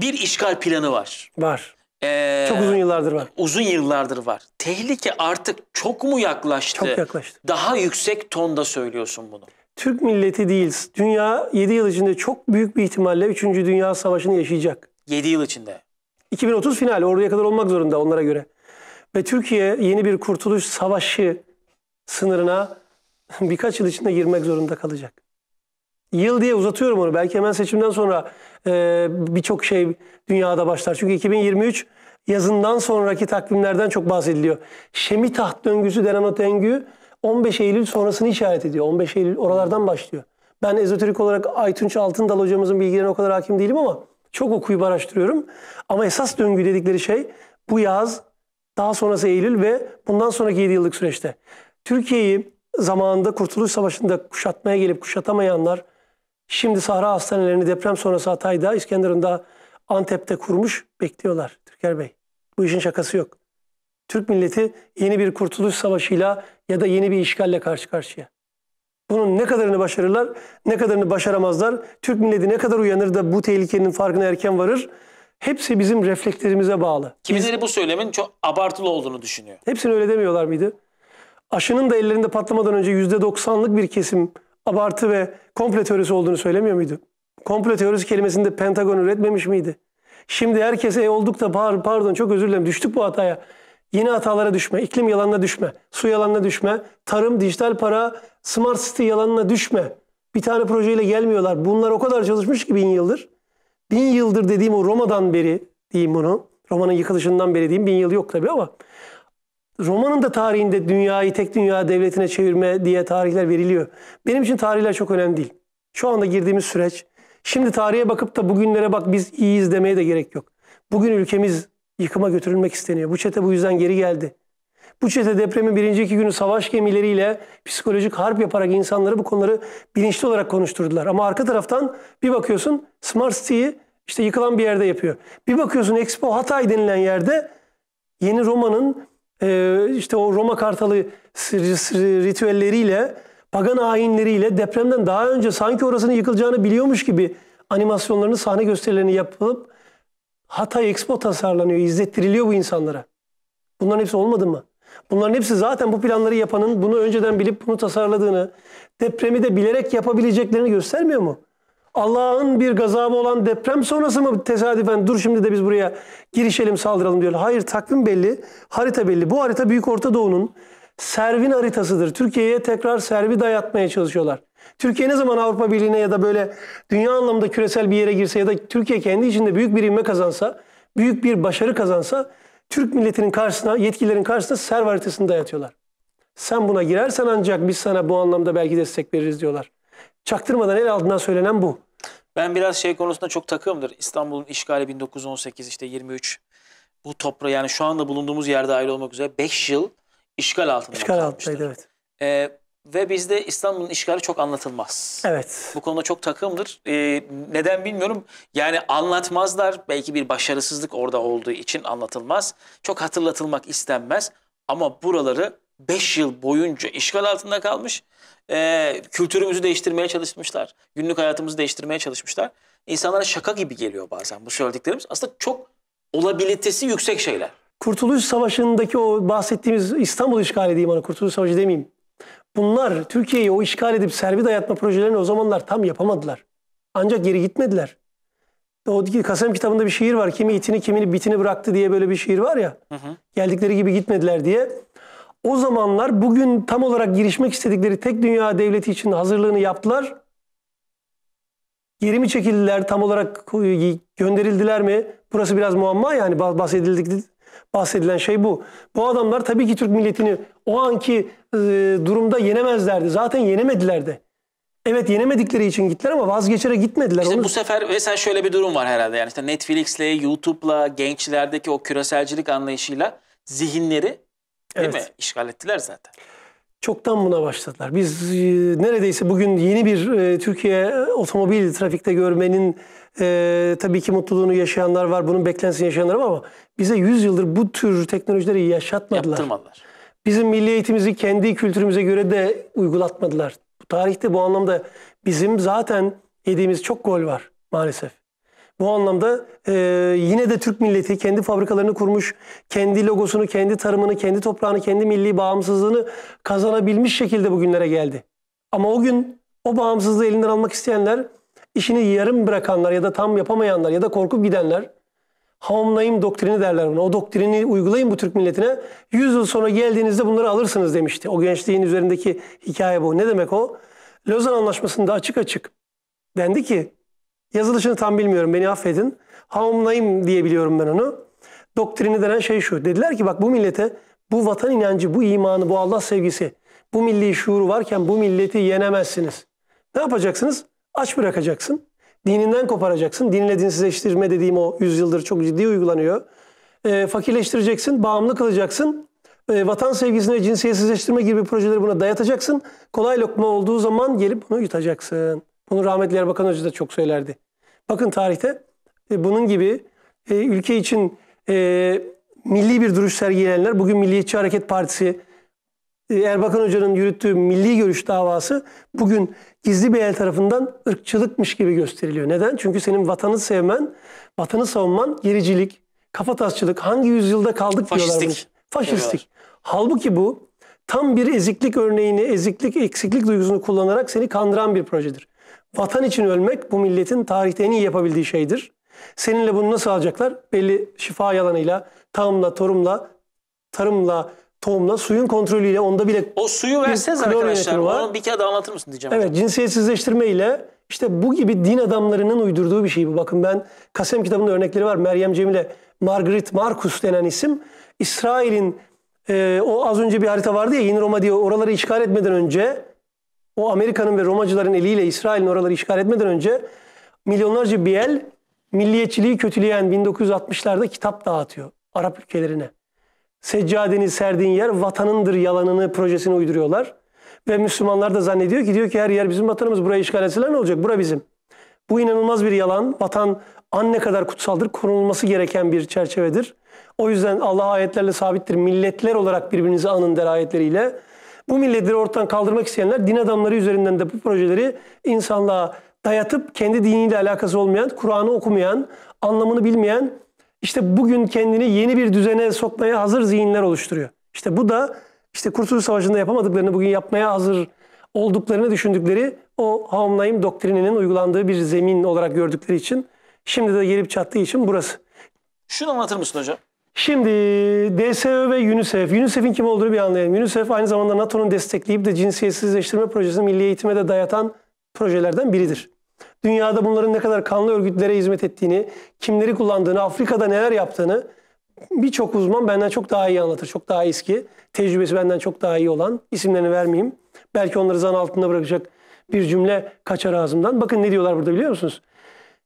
bir işgal planı var. Var. Ee, çok uzun yıllardır var. Uzun yıllardır var. Tehlike artık çok mu yaklaştı? Çok yaklaştı. Daha yüksek tonda söylüyorsun bunu. Türk milleti değil. Dünya 7 yıl içinde çok büyük bir ihtimalle 3. Dünya Savaşı'nı yaşayacak. 7 yıl içinde. 2030 final oraya kadar olmak zorunda onlara göre. Ve Türkiye yeni bir kurtuluş savaşı sınırına birkaç yıl içinde girmek zorunda kalacak yıl diye uzatıyorum onu. Belki hemen seçimden sonra e, birçok şey dünyada başlar. Çünkü 2023 yazından sonraki takvimlerden çok bahsediliyor. Şemi döngüsü denen o döngü 15 Eylül sonrasını işaret ediyor. 15 Eylül oralardan başlıyor. Ben ezoterik olarak Aytunç Altındal hocamızın bilgilerine o kadar hakim değilim ama çok okuyup araştırıyorum. Ama esas döngü dedikleri şey bu yaz, daha sonrası Eylül ve bundan sonraki 7 yıllık süreçte. Türkiye'yi zamanında Kurtuluş Savaşı'nda kuşatmaya gelip kuşatamayanlar Şimdi Sahra Hastanelerini deprem sonrası Hatay'da, İskenderun'da, Antep'te kurmuş bekliyorlar Türker Bey. Bu işin şakası yok. Türk milleti yeni bir kurtuluş savaşıyla ya da yeni bir işgalle karşı karşıya. Bunun ne kadarını başarırlar, ne kadarını başaramazlar, Türk milleti ne kadar uyanır da bu tehlikenin farkına erken varır, hepsi bizim reflekslerimize bağlı. Kimileri bu söylemin çok abartılı olduğunu düşünüyor. Hepsini öyle demiyorlar mıydı? Aşının da ellerinde patlamadan önce %90'lık bir kesim abartı ve komple teorisi olduğunu söylemiyor muydu? Komple teorisi kelimesinde de Pentagon üretmemiş miydi? Şimdi herkes e olduk da pardon çok özür dilerim düştük bu hataya. Yine hatalara düşme, iklim yalanına düşme, su yalanına düşme, tarım, dijital para, smart city yalanına düşme. Bir tane projeyle gelmiyorlar. Bunlar o kadar çalışmış ki bin yıldır. Bin yıldır dediğim o Roma'dan beri diyeyim bunu. Roma'nın yıkılışından beri diyeyim. Bin yıl yok tabii ama romanın da tarihinde dünyayı tek dünya devletine çevirme diye tarihler veriliyor. Benim için tarihler çok önemli değil. Şu anda girdiğimiz süreç. Şimdi tarihe bakıp da bugünlere bak biz iyiyiz demeye de gerek yok. Bugün ülkemiz yıkıma götürülmek isteniyor. Bu çete bu yüzden geri geldi. Bu çete depremin birinci iki günü savaş gemileriyle psikolojik harp yaparak insanları bu konuları bilinçli olarak konuşturdular. Ama arka taraftan bir bakıyorsun Smart City'yi işte yıkılan bir yerde yapıyor. Bir bakıyorsun Expo Hatay denilen yerde yeni Roma'nın ee, işte o Roma Kartalı ritüelleriyle, pagan ayinleriyle depremden daha önce sanki orasının yıkılacağını biliyormuş gibi animasyonlarını, sahne gösterilerini yapılıp Hatay Expo tasarlanıyor, izlettiriliyor bu insanlara. Bunların hepsi olmadı mı? Bunların hepsi zaten bu planları yapanın bunu önceden bilip bunu tasarladığını, depremi de bilerek yapabileceklerini göstermiyor mu? Allah'ın bir gazabı olan deprem sonrası mı tesadüfen dur şimdi de biz buraya girişelim saldıralım diyor. Hayır takvim belli, harita belli. Bu harita Büyük Orta Doğu'nun Servin haritasıdır. Türkiye'ye tekrar Servi dayatmaya çalışıyorlar. Türkiye ne zaman Avrupa Birliği'ne ya da böyle dünya anlamında küresel bir yere girse ya da Türkiye kendi içinde büyük bir inme kazansa, büyük bir başarı kazansa Türk milletinin karşısına, yetkililerin karşısına Serv haritasını dayatıyorlar. Sen buna girersen ancak biz sana bu anlamda belki destek veririz diyorlar. Çaktırmadan el altından söylenen bu. Ben biraz şey konusunda çok takığımdır. İstanbul'un işgali 1918 işte 23 bu toprağı yani şu anda bulunduğumuz yerde ayrı olmak üzere 5 yıl işgal altında İşgal altındaydı evet. Ee, ve bizde İstanbul'un işgali çok anlatılmaz. Evet. Bu konuda çok takımdır. Ee, neden bilmiyorum. Yani anlatmazlar. Belki bir başarısızlık orada olduğu için anlatılmaz. Çok hatırlatılmak istenmez. Ama buraları 5 yıl boyunca işgal altında kalmış. Ee, kültürümüzü değiştirmeye çalışmışlar. Günlük hayatımızı değiştirmeye çalışmışlar. İnsanlara şaka gibi geliyor bazen bu söylediklerimiz. Aslında çok olabilitesi yüksek şeyler. Kurtuluş Savaşı'ndaki o bahsettiğimiz İstanbul işgali diyeyim ona Kurtuluş Savaşı demeyeyim. Bunlar Türkiye'yi o işgal edip servi dayatma projelerini o zamanlar tam yapamadılar. Ancak geri gitmediler. O Kasem kitabında bir şiir var. Kimi itini kimini bitini bıraktı diye böyle bir şiir var ya. Hı hı. Geldikleri gibi gitmediler diye. O zamanlar bugün tam olarak girişmek istedikleri tek dünya devleti için hazırlığını yaptılar. Geri mi çekildiler, tam olarak gönderildiler mi? Burası biraz muamma yani bahsedildik, bahsedilen şey bu. Bu adamlar tabii ki Türk milletini o anki e, durumda yenemezlerdi. Zaten yenemediler de. Evet yenemedikleri için gittiler ama vazgeçerek gitmediler. İşte Onu... bu sefer mesela şöyle bir durum var herhalde. Yani işte Netflix'le, YouTube'la, gençlerdeki o küreselcilik anlayışıyla zihinleri Değil evet. mi? İşgal ettiler zaten. Çoktan buna başladılar. Biz e, neredeyse bugün yeni bir e, Türkiye otomobil trafikte görmenin e, tabii ki mutluluğunu yaşayanlar var, bunun beklensin yaşayanlar var ama bize 100 yıldır bu tür teknolojileri yaşatmadılar. Yaptırmadılar. Bizim milliyetimizi kendi kültürümüze göre de uygulatmadılar. Bu tarihte bu anlamda bizim zaten yediğimiz çok gol var maalesef. Bu anlamda e, yine de Türk milleti kendi fabrikalarını kurmuş, kendi logosunu, kendi tarımını, kendi toprağını, kendi milli bağımsızlığını kazanabilmiş şekilde bugünlere geldi. Ama o gün o bağımsızlığı elinden almak isteyenler, işini yarım bırakanlar ya da tam yapamayanlar ya da korkup gidenler, Hamlayım doktrini derler buna. O doktrini uygulayın bu Türk milletine. Yüz yıl sonra geldiğinizde bunları alırsınız demişti. O gençliğin üzerindeki hikaye bu. Ne demek o? Lozan Anlaşması'nda açık açık dendi ki Yazılışını tam bilmiyorum beni affedin. Hamamlayım diyebiliyorum ben onu. Doktrini denen şey şu. Dediler ki bak bu millete bu vatan inancı, bu imanı, bu Allah sevgisi, bu milli şuuru varken bu milleti yenemezsiniz. Ne yapacaksınız? Aç bırakacaksın. Dininden koparacaksın. Dinle dinsizleştirme dediğim o yüzyıldır çok ciddi uygulanıyor. E, fakirleştireceksin, bağımlı kılacaksın. E, ee, vatan sevgisine cinsiyetsizleştirme gibi projeleri buna dayatacaksın. Kolay lokma olduğu zaman gelip bunu yutacaksın. Bunu rahmetli Erbakan Hoca da çok söylerdi. Bakın tarihte e, bunun gibi e, ülke için e, milli bir duruş sergileyenler, bugün Milliyetçi Hareket Partisi, e, Erbakan Hoca'nın yürüttüğü milli görüş davası bugün gizli bir el tarafından ırkçılıkmış gibi gösteriliyor. Neden? Çünkü senin vatanı sevmen, vatanı savunman gericilik, kafatasçılık, hangi yüzyılda kaldık Faşistik. diyorlar. Bunu. Faşistik. Halbuki bu tam bir eziklik örneğini, eziklik, eksiklik duygusunu kullanarak seni kandıran bir projedir. Vatan için ölmek bu milletin tarihte en iyi yapabildiği şeydir. Seninle bunu nasıl alacaklar? Belli şifa yalanıyla, tahımla, torumla, tarımla, tohumla, suyun kontrolüyle onda bile... O suyu verseniz arkadaşlar, var. onu bir kere daha anlatır mısın diyeceğim. Evet, hocam. cinsiyetsizleştirme ile işte bu gibi din adamlarının uydurduğu bir şey bu. Bakın ben Kasem kitabında örnekleri var. Meryem Cemile, Margaret Marcus denen isim İsrail'in e, o az önce bir harita vardı ya Yeni Roma diye oraları işgal etmeden önce o Amerika'nın ve Romacıların eliyle İsrail'in oraları işgal etmeden önce milyonlarca Biel milliyetçiliği kötüleyen 1960'larda kitap dağıtıyor Arap ülkelerine. Seccadeni serdiğin yer vatanındır yalanını projesini uyduruyorlar. Ve Müslümanlar da zannediyor ki diyor ki her yer bizim vatanımız burayı işgal etseler ne olacak bura bizim. Bu inanılmaz bir yalan. Vatan anne kadar kutsaldır, korunulması gereken bir çerçevedir. O yüzden Allah ayetlerle sabittir. Milletler olarak birbirinizi anın der ayetleriyle. Bu milletleri ortadan kaldırmak isteyenler din adamları üzerinden de bu projeleri insanlığa dayatıp kendi diniyle alakası olmayan, Kur'an'ı okumayan, anlamını bilmeyen, işte bugün kendini yeni bir düzene sokmaya hazır zihinler oluşturuyor. İşte bu da işte Kurtuluş Savaşı'nda yapamadıklarını bugün yapmaya hazır olduklarını düşündükleri o Haumlaim doktrininin uygulandığı bir zemin olarak gördükleri için şimdi de gelip çattığı için burası. Şunu anlatır mısın hocam? Şimdi DSÖ ve UNICEF. UNICEF'in kim olduğunu bir anlayalım. UNICEF aynı zamanda NATO'nun destekleyip de cinsiyetsizleştirme projesini milli eğitime de dayatan projelerden biridir. Dünyada bunların ne kadar kanlı örgütlere hizmet ettiğini, kimleri kullandığını, Afrika'da neler yaptığını birçok uzman benden çok daha iyi anlatır. Çok daha eski, tecrübesi benden çok daha iyi olan isimlerini vermeyeyim. Belki onları zan altında bırakacak bir cümle kaçar ağzımdan. Bakın ne diyorlar burada biliyor musunuz?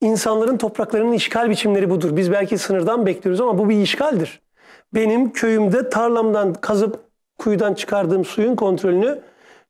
İnsanların topraklarının işgal biçimleri budur. Biz belki sınırdan bekliyoruz ama bu bir işgaldir. Benim köyümde tarlamdan kazıp kuyudan çıkardığım suyun kontrolünü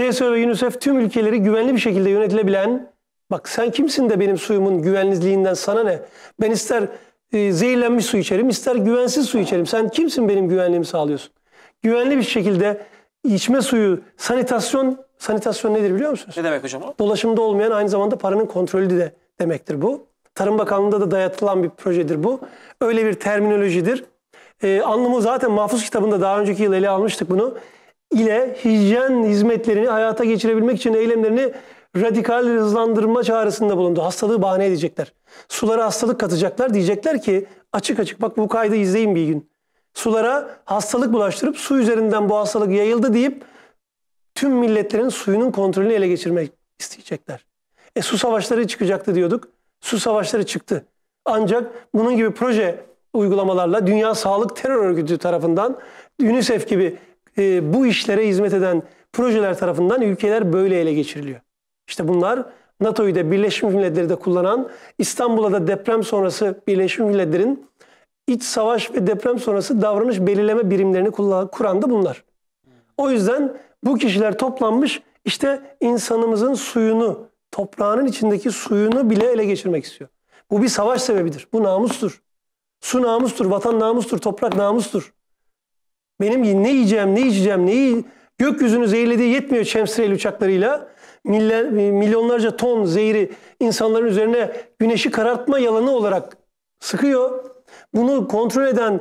DSO ve UNICEF tüm ülkeleri güvenli bir şekilde yönetilebilen bak sen kimsin de benim suyumun güvenliliğinden sana ne? Ben ister e, zehirlenmiş su içerim ister güvensiz su içerim. Sen kimsin benim güvenliğimi sağlıyorsun? Güvenli bir şekilde içme suyu, sanitasyon, sanitasyon nedir biliyor musunuz? Ne demek hocam o? Dolaşımda olmayan aynı zamanda paranın kontrolü de demektir bu. Tarım Bakanlığı'nda da dayatılan bir projedir bu. Öyle bir terminolojidir. Ee, anlamı zaten mahfuz kitabında daha önceki yıl ele almıştık bunu. İle hijyen hizmetlerini hayata geçirebilmek için eylemlerini radikal hızlandırma çağrısında bulundu. Hastalığı bahane edecekler. Sulara hastalık katacaklar. Diyecekler ki açık açık bak bu kaydı izleyin bir gün. Sulara hastalık bulaştırıp su üzerinden bu hastalık yayıldı deyip tüm milletlerin suyunun kontrolünü ele geçirmek isteyecekler. E su savaşları çıkacaktı diyorduk. Su savaşları çıktı. Ancak bunun gibi proje uygulamalarla Dünya Sağlık Terör Örgütü tarafından UNICEF gibi e, bu işlere hizmet eden projeler tarafından ülkeler böyle ele geçiriliyor. İşte bunlar NATO'yu da Birleşmiş Milletleri de kullanan İstanbul'a da deprem sonrası Birleşmiş Milletler'in iç savaş ve deprem sonrası davranış belirleme birimlerini kuran da bunlar. O yüzden bu kişiler toplanmış işte insanımızın suyunu toprağının içindeki suyunu bile ele geçirmek istiyor. Bu bir savaş sebebidir. Bu namustur. Su namustur, vatan namustur, toprak namustur. Benim ne yiyeceğim, ne içeceğim, neyi gökyüzünü zehirlediği yetmiyor şemsiyeli uçaklarıyla. milyonlarca ton zehri insanların üzerine güneşi karartma yalanı olarak sıkıyor. Bunu kontrol eden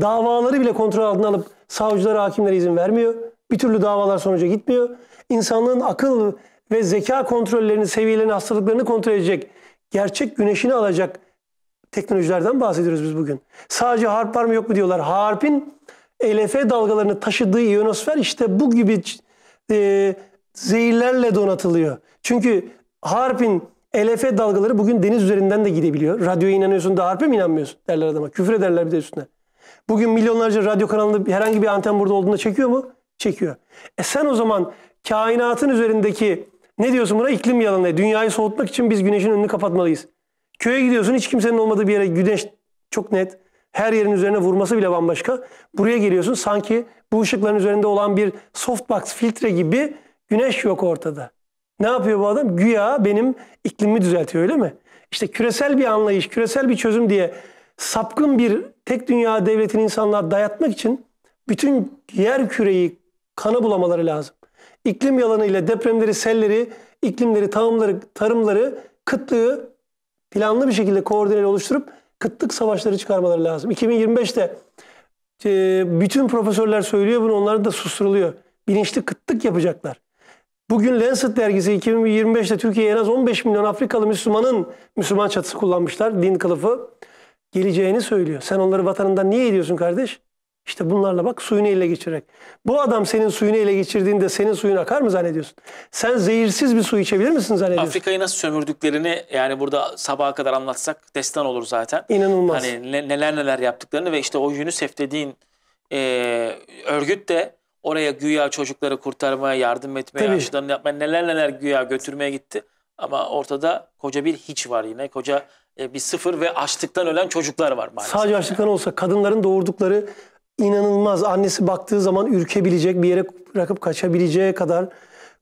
davaları bile kontrol altına alıp savcılara, hakimlere izin vermiyor. Bir türlü davalar sonuca gitmiyor. İnsanlığın akıl ve zeka kontrollerini, seviyelerini, hastalıklarını kontrol edecek, gerçek güneşini alacak teknolojilerden bahsediyoruz biz bugün. Sadece harp var mı yok mu diyorlar. Harpin ELF dalgalarını taşıdığı ionosfer işte bu gibi e, zehirlerle donatılıyor. Çünkü harpin ELF dalgaları bugün deniz üzerinden de gidebiliyor. Radyoya inanıyorsun da harpe mi inanmıyorsun derler adama. Küfür ederler bir de üstüne. Bugün milyonlarca radyo kanalında herhangi bir anten burada olduğunda çekiyor mu? Çekiyor. E sen o zaman kainatın üzerindeki ne diyorsun buna? İklim yalanı. Dünyayı soğutmak için biz güneşin önünü kapatmalıyız. Köye gidiyorsun hiç kimsenin olmadığı bir yere güneş çok net. Her yerin üzerine vurması bile bambaşka. Buraya geliyorsun sanki bu ışıkların üzerinde olan bir softbox filtre gibi güneş yok ortada. Ne yapıyor bu adam? Güya benim iklimi düzeltiyor öyle mi? İşte küresel bir anlayış, küresel bir çözüm diye sapkın bir tek dünya devletini insanlığa dayatmak için bütün yer küreyi kana bulamaları lazım iklim yalanıyla depremleri, selleri, iklimleri, tarımları, tarımları, kıtlığı planlı bir şekilde koordineli oluşturup kıtlık savaşları çıkarmaları lazım. 2025'te e, bütün profesörler söylüyor bunu onlar da susturuluyor. Bilinçli kıtlık yapacaklar. Bugün Lancet dergisi 2025'te Türkiye'ye en az 15 milyon Afrikalı Müslümanın Müslüman çatısı kullanmışlar din kılıfı. Geleceğini söylüyor. Sen onları vatanından niye ediyorsun kardeş? İşte bunlarla bak suyunu ele geçirerek. Bu adam senin suyunu ele geçirdiğinde senin suyun akar mı zannediyorsun? Sen zehirsiz bir su içebilir misin zannediyorsun? Afrika'yı nasıl sömürdüklerini yani burada sabaha kadar anlatsak destan olur zaten. İnanılmaz. Hani neler neler yaptıklarını ve işte o UNICEF dediğin e, örgüt de oraya güya çocukları kurtarmaya, yardım etmeye, Tabii. yapmaya neler neler güya götürmeye gitti. Ama ortada koca bir hiç var yine. Koca e, bir sıfır ve açlıktan ölen çocuklar var maalesef. Sadece açlıktan olsa kadınların doğurdukları inanılmaz annesi baktığı zaman ürkebilecek bir yere bırakıp kaçabileceği kadar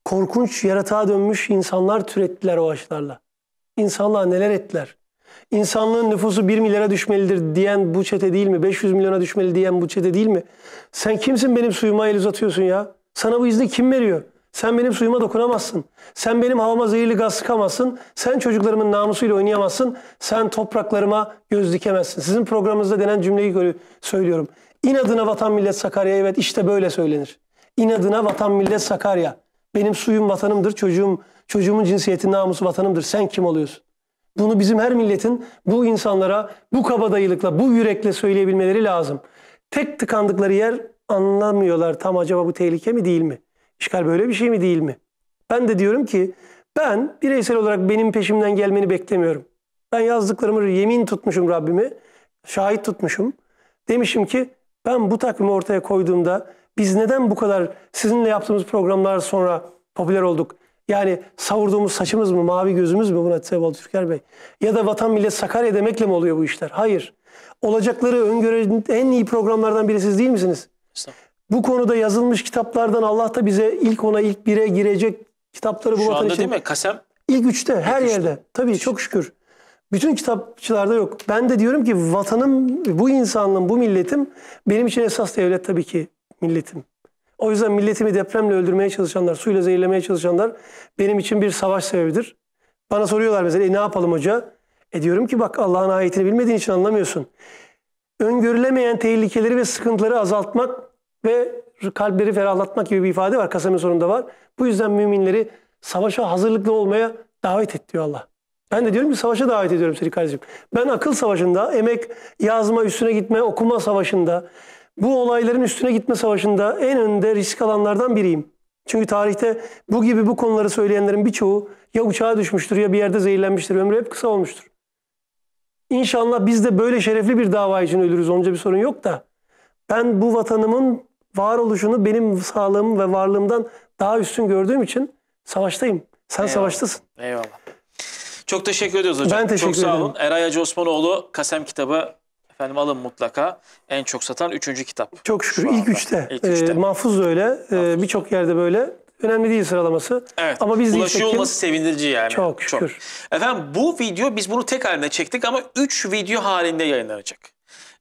korkunç yaratığa dönmüş insanlar türettiler o ağaçlarla. İnsanlığa neler ettiler? İnsanlığın nüfusu 1 milyara düşmelidir diyen bu çete değil mi? 500 milyona düşmeli diyen bu çete değil mi? Sen kimsin benim suyuma el uzatıyorsun ya? Sana bu izni kim veriyor? Sen benim suyuma dokunamazsın. Sen benim havama zehirli gaz sıkamazsın. Sen çocuklarımın namusuyla oynayamazsın. Sen topraklarıma göz dikemezsin. Sizin programınızda denen cümleyi söylüyorum. İnadına vatan millet Sakarya evet işte böyle söylenir. İnadına vatan millet Sakarya. Benim suyum vatanımdır, çocuğum çocuğumun cinsiyeti namusu vatanımdır. Sen kim oluyorsun? Bunu bizim her milletin bu insanlara bu kabadayılıkla, bu yürekle söyleyebilmeleri lazım. Tek tıkandıkları yer anlamıyorlar tam acaba bu tehlike mi değil mi? İşgal böyle bir şey mi değil mi? Ben de diyorum ki ben bireysel olarak benim peşimden gelmeni beklemiyorum. Ben yazdıklarımı yemin tutmuşum Rabbimi, şahit tutmuşum. Demişim ki ben bu takvimi ortaya koyduğumda biz neden bu kadar sizinle yaptığımız programlar sonra popüler olduk? Yani savurduğumuz saçımız mı, mavi gözümüz mü Murat Seval Türker Bey? Ya da vatan millet Sakarya demekle mi oluyor bu işler? Hayır. Olacakları öngören en iyi programlardan biri siz değil misiniz? Bu konuda yazılmış kitaplardan Allah da bize ilk ona ilk bire girecek kitapları bu Şu vatan anda için. değil mi? Kasem? İlk üçte, her ilk yerde. Üçte. Tabii çok şükür. Bütün kitapçılarda yok. Ben de diyorum ki vatanım, bu insanlığım, bu milletim benim için esas devlet tabii ki milletim. O yüzden milletimi depremle öldürmeye çalışanlar, suyla zehirlemeye çalışanlar benim için bir savaş sebebidir. Bana soruyorlar mesela e, ne yapalım hoca? E diyorum ki bak Allah'ın ayetini bilmediğin için anlamıyorsun. Öngörülemeyen tehlikeleri ve sıkıntıları azaltmak ve kalpleri ferahlatmak gibi bir ifade var. Kasami sonunda var. Bu yüzden müminleri savaşa hazırlıklı olmaya davet et diyor Allah. Ben de diyorum ki savaşa davet ediyorum seni kardeşim. Ben akıl savaşında, emek yazma, üstüne gitme, okuma savaşında, bu olayların üstüne gitme savaşında en önde risk alanlardan biriyim. Çünkü tarihte bu gibi bu konuları söyleyenlerin birçoğu ya uçağa düşmüştür ya bir yerde zehirlenmiştir. Ömrü hep kısa olmuştur. İnşallah biz de böyle şerefli bir dava için ölürüz. Onca bir sorun yok da. Ben bu vatanımın varoluşunu benim sağlığım ve varlığımdan daha üstün gördüğüm için savaştayım. Sen Eyvallah. savaştasın. Eyvallah. Çok teşekkür ediyoruz hocam. Ben teşekkür çok sağ olun. Ederim. Eray Hacı Osmanoğlu Kasem kitabı efendim alın mutlaka. En çok satan üçüncü kitap. Çok şükür ilk üçte. ilk üçte. E, mahfuz da öyle. E, Birçok yerde böyle. Önemli değil sıralaması. Evet. Ama biz Ulaşıyor çekim... olması sevindirici yani. Çok şükür. Çok. Efendim bu video biz bunu tek halinde çektik ama üç video halinde yayınlanacak.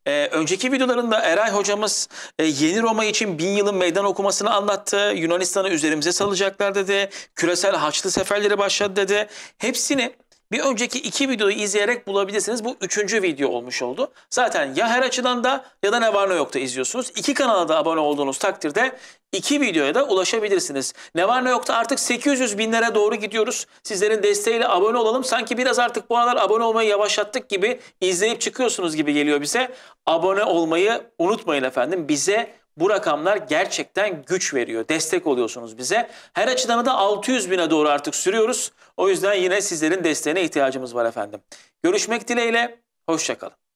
Ee, önceki videolarında Eray hocamız e, yeni Roma için bin yılın meydan okumasını anlattı. Yunanistan'ı üzerimize salacaklar dedi. Küresel haçlı seferleri başladı dedi. Hepsini bir önceki iki videoyu izleyerek bulabilirsiniz. Bu üçüncü video olmuş oldu. Zaten ya her açıdan da ya da ne var ne yokta izliyorsunuz. İki kanala da abone olduğunuz takdirde iki videoya da ulaşabilirsiniz. Ne var ne yokta artık 800 binlere doğru gidiyoruz. Sizlerin desteğiyle abone olalım. Sanki biraz artık bu aralar abone olmayı yavaşlattık gibi izleyip çıkıyorsunuz gibi geliyor bize. Abone olmayı unutmayın efendim. Bize bu rakamlar gerçekten güç veriyor. Destek oluyorsunuz bize. Her açıdan da 600 bine doğru artık sürüyoruz. O yüzden yine sizlerin desteğine ihtiyacımız var efendim. Görüşmek dileğiyle. Hoşçakalın.